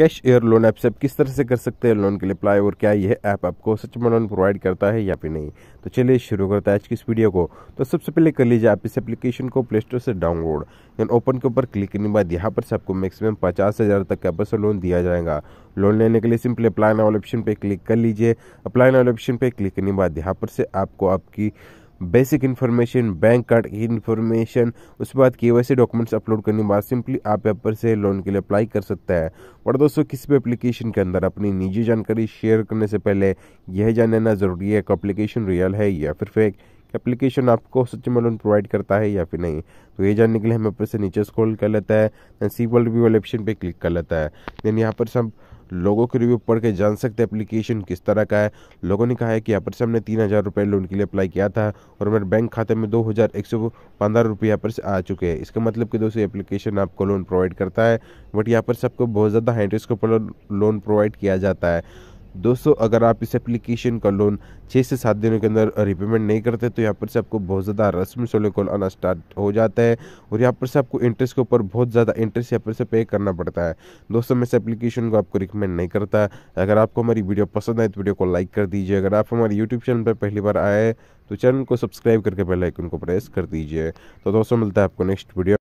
cash air loan app से आप किस तरह से कर सकते हैं लोन के लिए अप्लाई और क्या यह ऐप आपको सच में लोन प्रोवाइड करता है या फिर नहीं तो चलिए शुरू करते हैं आज की इस वीडियो को तो सबसे पहले कर लीजिए आप इस एप्लीकेशन को प्ले स्टोर से डाउनलोड यानी ओपन के ऊपर क्लिक करने के बाद यहाँ पर से आपको मैक्सिमम पचास हज़ार तक का पैसा लोन दिया जाएगा लोन लेने के लिए सिंपली अप्लाई नाउ ऑप्शन पर क्लिक कर लीजिए अप्लाई ना ऑप्शन पर क्लिक करने के बाद यहाँ पर से आपको आपकी बेसिक इन्फॉर्मेशन बैंक कार्ड की इन्फॉर्मेशन उसके बाद के वैसे डॉक्यूमेंट्स अपलोड करने के बाद सिंपली आप यहाँ पर से लोन के लिए अप्लाई कर सकता है और दोस्तों किसी भी एप्लीकेशन के अंदर अपनी निजी जानकारी शेयर करने से पहले यह जान लेना ज़रूरी है कि अप्लीकेशन रियल है या फिर फेक एप्लीकेशन आपको सच में लोन प्रोवाइड करता है या फिर नहीं तो ये जानने के लिए हम यहाँ पर से नीचे स्क्रॉल कर लेता है सी वर्ल्ड व्यू वाले ऑप्शन पर क्लिक कर लेता है देन यहाँ पर सब लोगों के रिव्यू पढ़ के जान सकते हैं एप्लीकेशन किस तरह का है लोगों ने कहा है कि यहाँ पर से हमने तीन हज़ार रुपये लोन के लिए अप्लाई किया था और मेरे बैंक खाते में दो हज़ार एक सौ पंद्रह रुपये यहाँ पर से आ चुके हैं इसका मतलब कि दोस्तों एप्लीकेशन आपको लोन प्रोवाइड करता है बट यहाँ पर सबको बहुत ज़्यादा हाई रिस्क पर लोन प्रोवाइड किया जाता है दोस्तों अगर आप इस एप्लीकेशन का लोन छः से सात दिनों के अंदर रिपेमेंट नहीं करते तो यहाँ पर से आपको बहुत ज़्यादा रस्म सोलह कॉल आना स्टार्ट हो जाता है और यहाँ पर से आपको इंटरेस्ट के ऊपर बहुत ज़्यादा इंटरेस्ट यहाँ पर से पे करना पड़ता है दोस्तों मैं इस एप्लीकेशन को आपको रिकमेंड नहीं करता अगर आपको हमारी वीडियो पसंद आए तो वीडियो को लाइक कर दीजिए अगर आप हमारे यूट्यूब चैनल पर पहली बार आए तो चैनल को सब्सक्राइब करके पहले आइकन को प्रेस कर दीजिए तो दोस्तों मिलता है आपको नेक्स्ट वीडियो